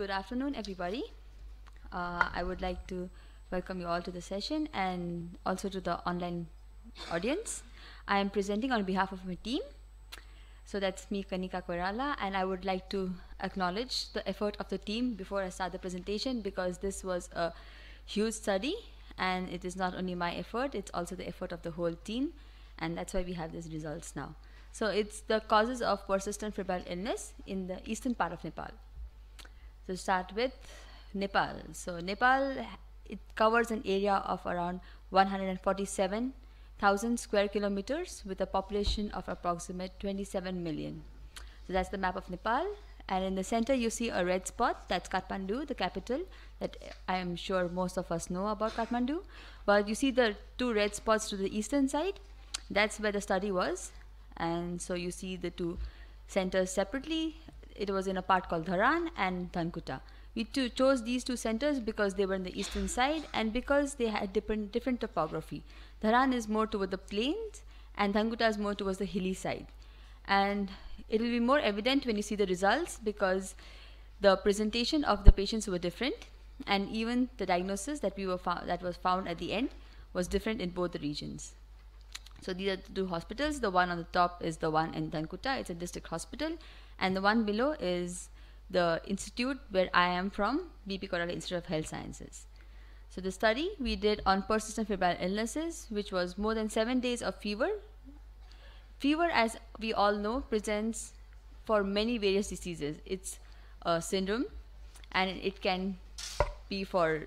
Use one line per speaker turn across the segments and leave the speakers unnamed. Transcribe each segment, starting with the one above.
Good afternoon, everybody. Uh, I would like to welcome you all to the session and also to the online audience. I am presenting on behalf of my team. So that's me, Kanika Koirala, and I would like to acknowledge the effort of the team before I start the presentation because this was a huge study and it is not only my effort, it's also the effort of the whole team and that's why we have these results now. So it's the causes of persistent febrile illness in the eastern part of Nepal. So start with Nepal. So Nepal it covers an area of around 147,000 square kilometers with a population of approximate 27 million. So that's the map of Nepal. And in the center, you see a red spot. That's Kathmandu, the capital that I am sure most of us know about Kathmandu. But you see the two red spots to the eastern side. That's where the study was. And so you see the two centers separately it was in a part called Dharan and Dhankuta. We chose these two centers because they were on the eastern side and because they had different, different topography. Dharan is more toward the plains and Dhankuta is more towards the hilly side. And it will be more evident when you see the results because the presentation of the patients were different and even the diagnosis that we were that was found at the end was different in both the regions. So these are the two hospitals. The one on the top is the one in Dankuta. It's a district hospital, and the one below is the institute where I am from, BP Kerala Institute of Health Sciences. So the study we did on persistent febrile illnesses, which was more than seven days of fever. Fever, as we all know, presents for many various diseases. It's a syndrome and it can be for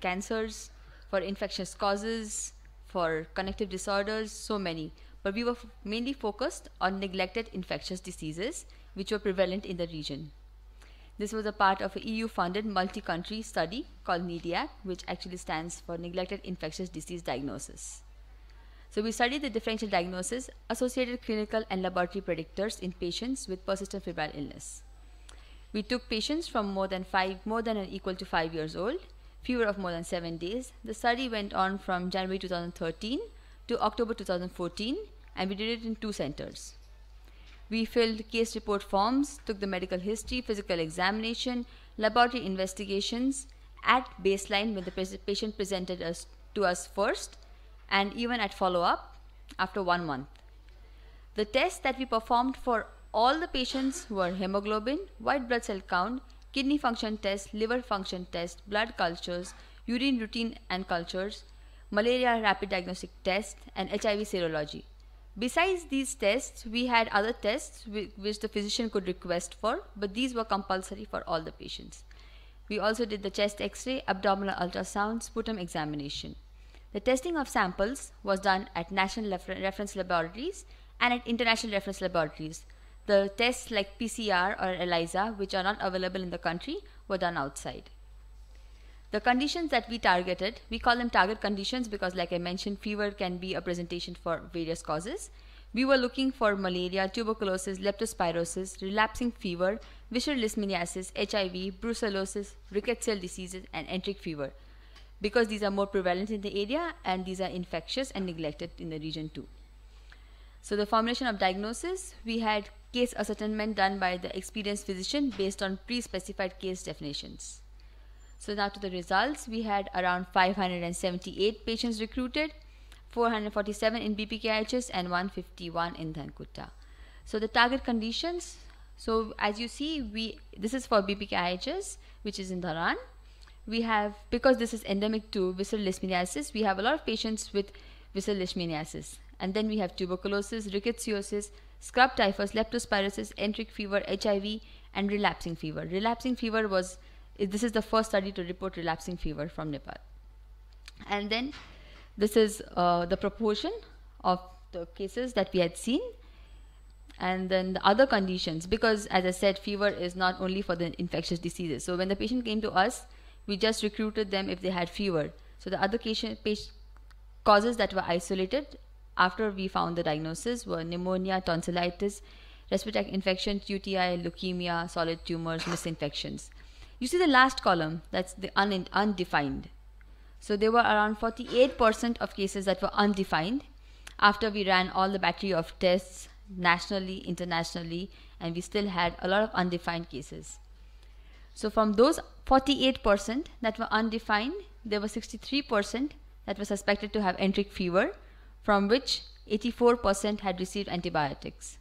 cancers, for infectious causes, for connective disorders, so many. But we were mainly focused on neglected infectious diseases which were prevalent in the region. This was a part of a EU-funded multi-country study called NEDIAC, which actually stands for Neglected Infectious Disease Diagnosis. So we studied the differential diagnosis, associated clinical and laboratory predictors in patients with persistent febrile illness. We took patients from more than five, more than or equal to five years old, fewer of more than seven days. The study went on from January 2013 to October 2014, and we did it in two centers. We filled case report forms, took the medical history, physical examination, laboratory investigations at baseline when the patient presented us to us first and even at follow-up after one month. The tests that we performed for all the patients were hemoglobin, white blood cell count, kidney function test, liver function test, blood cultures, urine routine and cultures, malaria rapid diagnostic test, and HIV serology. Besides these tests, we had other tests which the physician could request for, but these were compulsory for all the patients. We also did the chest x-ray, abdominal ultrasound, sputum examination. The testing of samples was done at national reference laboratories and at international reference laboratories. The tests like PCR or ELISA, which are not available in the country, were done outside. The conditions that we targeted, we call them target conditions because like I mentioned, fever can be a presentation for various causes. We were looking for malaria, tuberculosis, leptospirosis, relapsing fever, visceral leishmaniasis, HIV, brucellosis, rickettsial diseases, and enteric fever because these are more prevalent in the area and these are infectious and neglected in the region too. So the formulation of diagnosis, we had case ascertainment done by the experienced physician based on pre-specified case definitions. So now to the results, we had around 578 patients recruited, 447 in BPKIHS and 151 in Dhankutta. So the target conditions, so as you see, we this is for BPKIHS, which is in Dharan. We have, because this is endemic to visceral leishmaniasis, we have a lot of patients with visceral leishmaniasis. And then we have tuberculosis, rickettsiosis, scrub typhus, leptospirosis, enteric fever, HIV, and relapsing fever. Relapsing fever was this is the first study to report relapsing fever from Nepal. And then this is uh, the proportion of the cases that we had seen and then the other conditions because as I said fever is not only for the infectious diseases. So when the patient came to us we just recruited them if they had fever. So the other patient, causes that were isolated after we found the diagnosis were pneumonia, tonsillitis, respiratory infection, UTI, leukemia, solid tumors, misinfections. You see the last column, that's the un undefined. So there were around 48% of cases that were undefined after we ran all the battery of tests nationally, internationally, and we still had a lot of undefined cases. So from those 48% that were undefined, there were 63% that were suspected to have enteric fever, from which 84% had received antibiotics.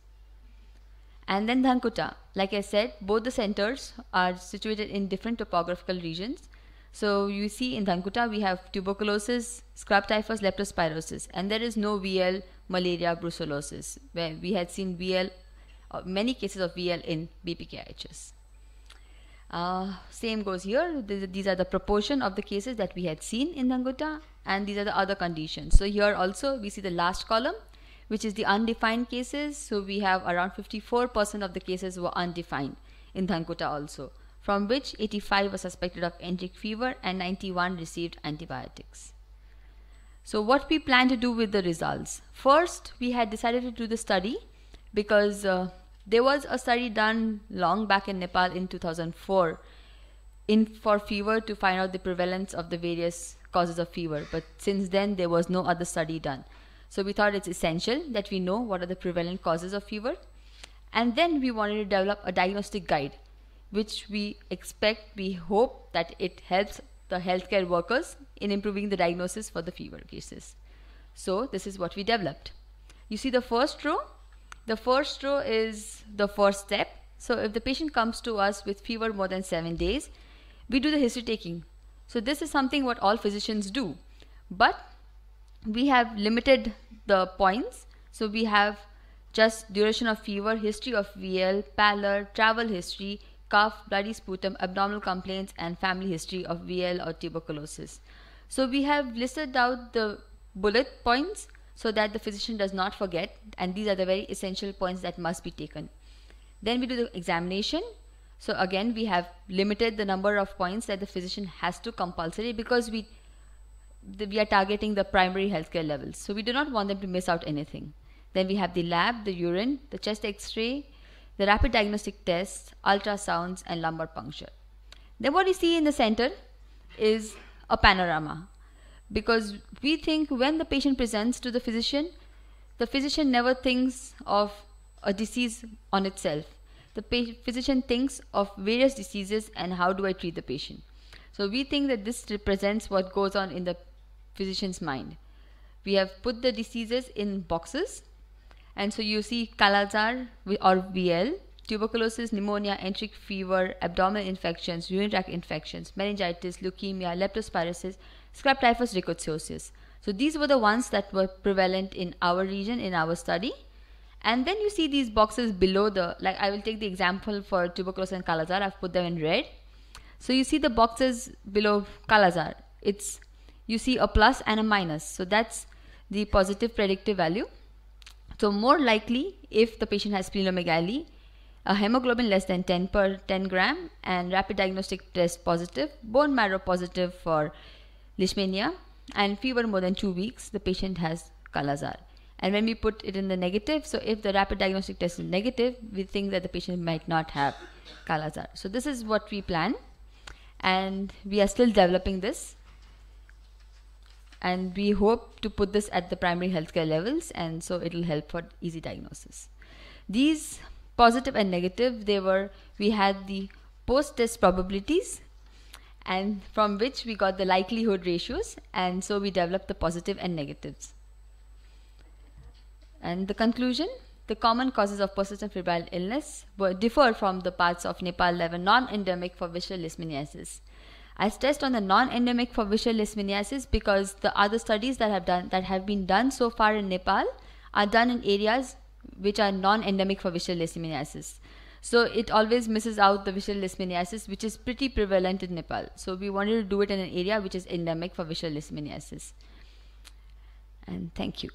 And then Dhankuta. Like I said, both the centers are situated in different topographical regions. So you see in Dhankuta we have tuberculosis, scrub typhus, leptospirosis and there is no VL, malaria, brucellosis where we had seen VL, uh, many cases of VL in BPKIHS. Uh, same goes here, these are the proportion of the cases that we had seen in Dhankuta and these are the other conditions. So here also we see the last column which is the undefined cases. So we have around 54% of the cases were undefined in Dhankota also, from which 85 were suspected of enteric fever and 91 received antibiotics. So what we plan to do with the results? First, we had decided to do the study because uh, there was a study done long back in Nepal in 2004 in for fever to find out the prevalence of the various causes of fever. But since then, there was no other study done. So we thought it's essential that we know what are the prevalent causes of fever. And then we wanted to develop a diagnostic guide, which we expect, we hope that it helps the healthcare workers in improving the diagnosis for the fever cases. So this is what we developed. You see the first row? The first row is the first step. So if the patient comes to us with fever more than seven days, we do the history taking. So this is something what all physicians do. But we have limited the points. So we have just duration of fever, history of VL, pallor, travel history, cough, bloody sputum, abdominal complaints and family history of VL or tuberculosis. So we have listed out the bullet points so that the physician does not forget and these are the very essential points that must be taken. Then we do the examination. So again we have limited the number of points that the physician has to compulsory because we the, we are targeting the primary healthcare levels. So we do not want them to miss out anything. Then we have the lab, the urine, the chest x-ray, the rapid diagnostic tests, ultrasounds and lumbar puncture. Then what you see in the center is a panorama because we think when the patient presents to the physician, the physician never thinks of a disease on itself. The physician thinks of various diseases and how do I treat the patient. So we think that this represents what goes on in the physician's mind. We have put the diseases in boxes. And so you see Kalazar or VL, tuberculosis, pneumonia, enteric fever, abdominal infections, urinary tract infections, meningitis, leukemia, leptospirosis, scrap typhus rickettsiosis. So these were the ones that were prevalent in our region in our study. And then you see these boxes below the, like I will take the example for tuberculosis and Kalazar, I've put them in red. So you see the boxes below Kalazar. It's you see a plus and a minus. So that's the positive predictive value. So more likely if the patient has splenomegaly, a hemoglobin less than 10 per 10 gram and rapid diagnostic test positive, bone marrow positive for leishmania and fever more than 2 weeks, the patient has Kalazar. And when we put it in the negative, so if the rapid diagnostic test is negative, we think that the patient might not have Kalazar. So this is what we plan and we are still developing this and we hope to put this at the primary healthcare levels and so it will help for easy diagnosis these positive and negative they were we had the post test probabilities and from which we got the likelihood ratios and so we developed the positive and negatives and the conclusion the common causes of persistent febrile illness differ from the parts of Nepal that were non-endemic for visceral leishmaniasis. I stressed on the non-endemic for visual leishmaniasis because the other studies that have done that have been done so far in Nepal are done in areas which are non-endemic for visual leishmaniasis. So it always misses out the visual leishmaniasis, which is pretty prevalent in Nepal. So we wanted to do it in an area which is endemic for visual leishmaniasis. And thank you.